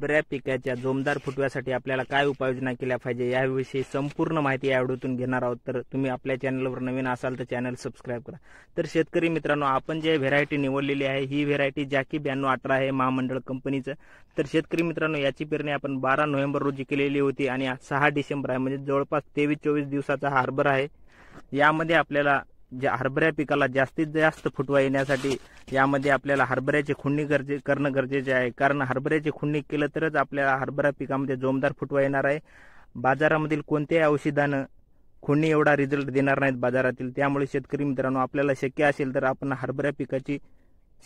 हरभऱ्या पिकाच्या जोमदार फुटव्यासाठी आपल्याला काय उपाययोजना केल्या पाहिजे याविषयी संपूर्ण माहिती या व्हिडिओतून घेणार आहोत तर तुम्ही आपल्या चॅनलवर नवीन असाल तर चॅनल सबस्क्राईब करा तर शेतकरी मित्रांनो आपण जे व्हेरायटी निवडलेली आहे ही व्हेरायटी जॅकी ब्याण्णव अठरा आहे महामंडळ कंपनीचं तर शेतकरी मित्रांनो याची पेरणी आपण बारा नोव्हेंबर रोजी केलेली होती आणि सहा डिसेंबर आहे म्हणजे जवळपास तेवीस चोवीस दिवसाचा हार्बर आहे यामध्ये आपल्याला ज्या हरभऱ्या पिकाला जास्तीत जास्त फुटवा येण्यासाठी यामध्ये आपल्याला हरभऱ्याची खुंडणी गरजे करणं गरजेचे आहे कारण हरभऱ्याची खुंडणी केलं तरच आपल्याला हरभरा पिकामध्ये जोमदार फुटवा येणार आहे बाजारामधील कोणत्याही औषधानं खुंडणी एवढा रिझल्ट देणार नाहीत बाजारातील त्यामुळे शेतकरी मित्रांनो आपल्याला शक्य असेल तर आपण हरभऱ्या पिकाची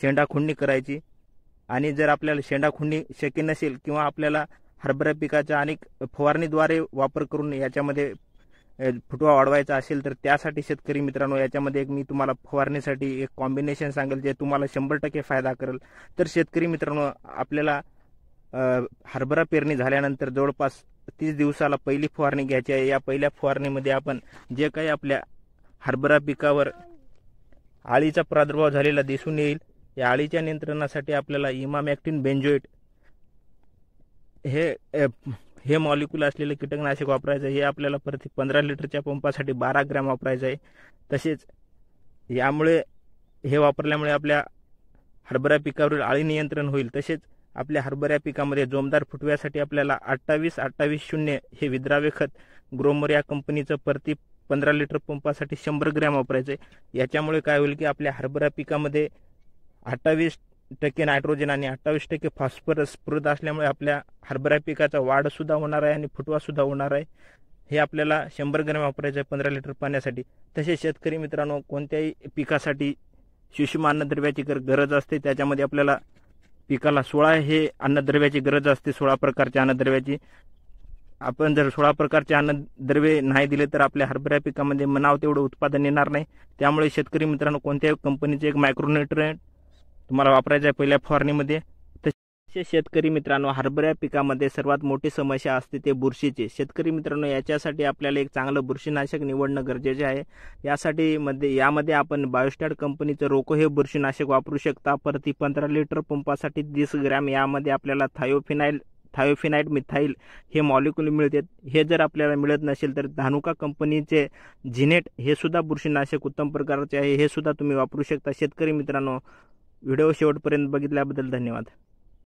शेंडा खुंडणी करायची आणि जर आपल्याला शेंडा खुंडणी शक्य नसेल किंवा आपल्याला हरभरा पिकाच्या अनेक फवारणीद्वारे वापर करून याच्यामध्ये फुटवा वाढवायचा असेल तर त्यासाठी शेतकरी मित्रांनो याच्यामध्ये एक मी तुम्हाला फवारणीसाठी एक कॉम्बिनेशन सांगेल जे तुम्हाला शंभर टक्के फायदा करेल तर शेतकरी मित्रांनो आपल्याला हरभरा पेरणी झाल्यानंतर जवळपास तीस दिवसाला पहिली फवारणी घ्यायची आहे या पहिल्या फवारणीमध्ये आपण जे काही आपल्या हरभरा पिकावर आळीचा प्रादुर्भाव झालेला दिसून येईल या आळीच्या नियंत्रणासाठी आपल्याला इमामॅक्टिन बेंजोईट हे हे मॉलिक्युल असलेले कीटकनाशक वापरायचं आहे हे आपल्याला प्रति पंधरा लिटरच्या पंपासाठी बारा ग्रॅम वापरायचं आहे तसेच यामुळे हे वापरल्यामुळे आपल्या हरभरा पिकावरील आळी नियंत्रण होईल तसेच आपल्या हरभऱ्या पिकामध्ये जोमदार फुटव्यासाठी आपल्याला अठ्ठावीस अठ्ठावीस शून्य हे विद्रावे खत ग्रोमर या कंपनीचं प्रति पंधरा लिटर पंपासाठी शंभर ग्रॅम वापरायचं आहे याच्यामुळे काय होईल की आपल्या हरभरा पिकामध्ये अठ्ठावीस टक्के नायट्रोजन आणि अठ्ठावीस टक्के फॉस्फरस स्फुरत असल्यामुळे आपल्या हरभरा पिकाचा वाढ सुद्धा होणार आहे आणि फुटवा सुद्धा होणार आहे हे आपल्याला शंभर ग्रॅम वापरायचं आहे पंधरा लिटर पाण्यासाठी तसेच शेतकरी मित्रांनो कोणत्याही पिकासाठी सूक्ष्म अन्नद्रव्याची गरज असते त्याच्यामध्ये आपल्याला पिकाला सोळा हे अन्नद्रव्याची गरज असते सोळा प्रकारच्या अन्नद्रव्याची आपण जर सोळा प्रकारचे अन्नद्रव्ये नाही दिले तर आपल्या हरभऱ्या पिकामध्ये मनाव तेवढं उत्पादन येणार नाही त्यामुळे शेतकरी मित्रांनो कोणत्याही कंपनीचे एक मायक्रोन्युट्रिएंट तुम्हाला वापरायचं आहे पहिल्या फवारणीमध्ये तसे शेतकरी मित्रांनो हरभऱ्या पिकामध्ये सर्वात मोठी समस्या असते ते बुरशीचे शेतकरी मित्रांनो याच्यासाठी आपल्याला एक चांगलं बुरशीनाशक निवडणं गरजेचे आहे यासाठी मध्ये यामध्ये आपण बायोस्टॅड कंपनीचं रोको हे बुरशीनाशक वापरू शकता प्रति पंधरा लिटर पंपासाठी तीस ग्रॅम यामध्ये आपल्याला थायोफिनाईल थायोफिनाईट मिथाईल हे मॉलिक्युल मिळते हे जर आपल्याला मिळत नसेल तर धानुका कंपनीचे झिनेट हे सुद्धा बुरशीनाशक उत्तम प्रकारचे आहे हे सुद्धा तुम्ही वापरू शकता शेतकरी मित्रांनो व्हिडिओ शेवटपर्यंत बघितल्याबद्दल धन्यवाद